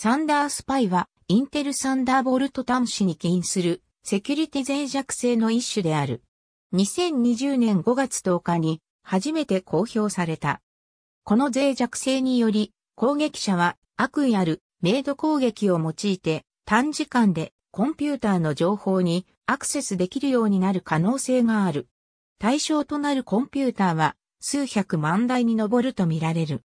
サンダースパイは、インテルサンダーボルト端子に起因する、セキュリティ脆弱性の一種である。2020年5月10日に、初めて公表された。この脆弱性により、攻撃者は悪意あるメイド攻撃を用いて短時間でコンピューターの情報にアクセスできるようになる可能性がある。対象となるコンピューターは数百万台に上るとみられる。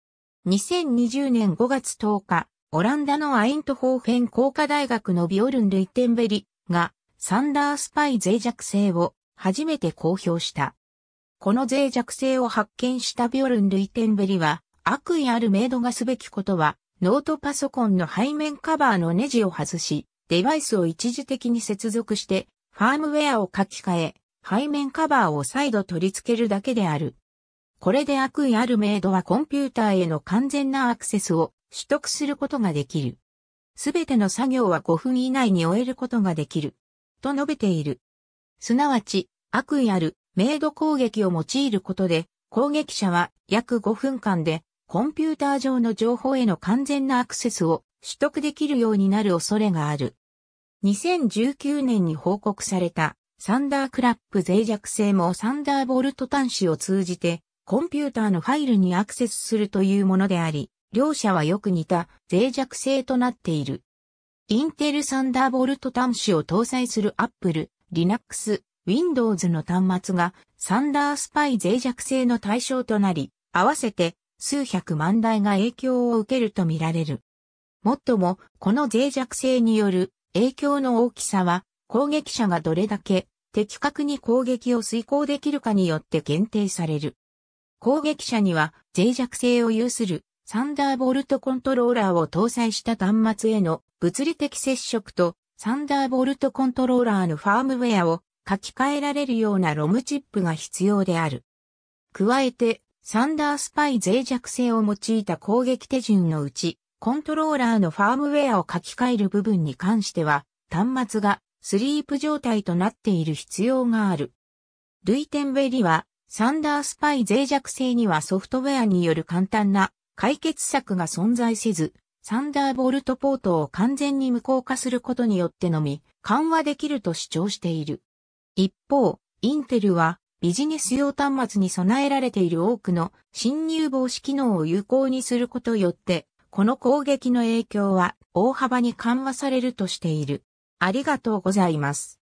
2020年5月10日、オランダのアイントホーフェン工科大学のビオルン・ルイテンベリがサンダースパイ脆弱性を初めて公表した。この脆弱性を発見したビオルン・ルイテンベリは悪意あるメイドがすべきことはノートパソコンの背面カバーのネジを外しデバイスを一時的に接続してファームウェアを書き換え背面カバーを再度取り付けるだけである。これで悪意あるメイドはコンピューターへの完全なアクセスを取得することができる。すべての作業は5分以内に終えることができる。と述べている。すなわち、悪意ある、メイド攻撃を用いることで、攻撃者は約5分間で、コンピューター上の情報への完全なアクセスを取得できるようになる恐れがある。2019年に報告された、サンダークラップ脆弱性もサンダーボルト端子を通じて、コンピューターのファイルにアクセスするというものであり、両者はよく似た脆弱性となっている。インテルサンダーボルト端子を搭載する Apple、Linux、Windows の端末がサンダースパイ脆弱性の対象となり、合わせて数百万台が影響を受けるとみられる。もっとも、この脆弱性による影響の大きさは、攻撃者がどれだけ的確に攻撃を遂行できるかによって限定される。攻撃者には脆弱性を有するサンダーボルトコントローラーを搭載した端末への物理的接触と、サンダーボルトコントローラーのファームウェアを書き換えられるようなロムチップが必要である。加えて、サンダースパイ脆弱性を用いた攻撃手順のうち、コントローラーのファームウェアを書き換える部分に関しては、端末がスリープ状態となっている必要がある。ルイテンベリは、サンダースパイ脆弱性にはソフトウェアによる簡単な解決策が存在せず、サンダーボルトポートを完全に無効化することによってのみ、緩和できると主張している。一方、インテルはビジネス用端末に備えられている多くの侵入防止機能を有効にすることよって、この攻撃の影響は大幅に緩和されるとしている。ありがとうございます。